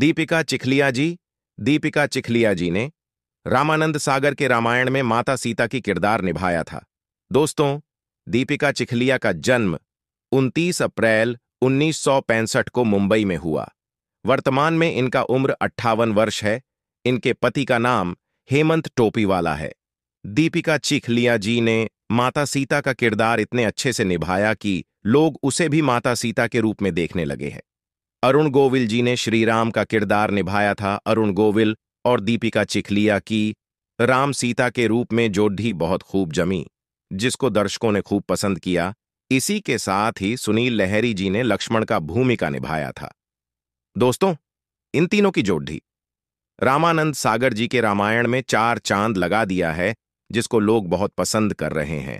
दीपिका चिखलिया जी दीपिका चिखलिया जी ने रामानंद सागर के रामायण में माता सीता की किरदार निभाया था दोस्तों दीपिका चिखलिया का जन्म 29 अप्रैल उन्नीस को मुंबई में हुआ वर्तमान में इनका उम्र अट्ठावन वर्ष है इनके पति का नाम हेमंत टोपीवाला है दीपिका चिखलिया जी ने माता सीता का किरदार इतने अच्छे से निभाया कि लोग उसे भी माता सीता के रूप में देखने लगे हैं अरुण गोविल जी ने श्रीराम का किरदार निभाया था अरुण गोविल और दीपिका चिखलिया की राम सीता के रूप में जोडी बहुत खूब जमी जिसको दर्शकों ने खूब पसंद किया इसी के साथ ही सुनील लहरी जी ने लक्ष्मण का भूमिका निभाया था दोस्तों इन तीनों की जोडी रामानंद सागर जी के रामायण में चार चांद लगा दिया है जिसको लोग बहुत पसंद कर रहे हैं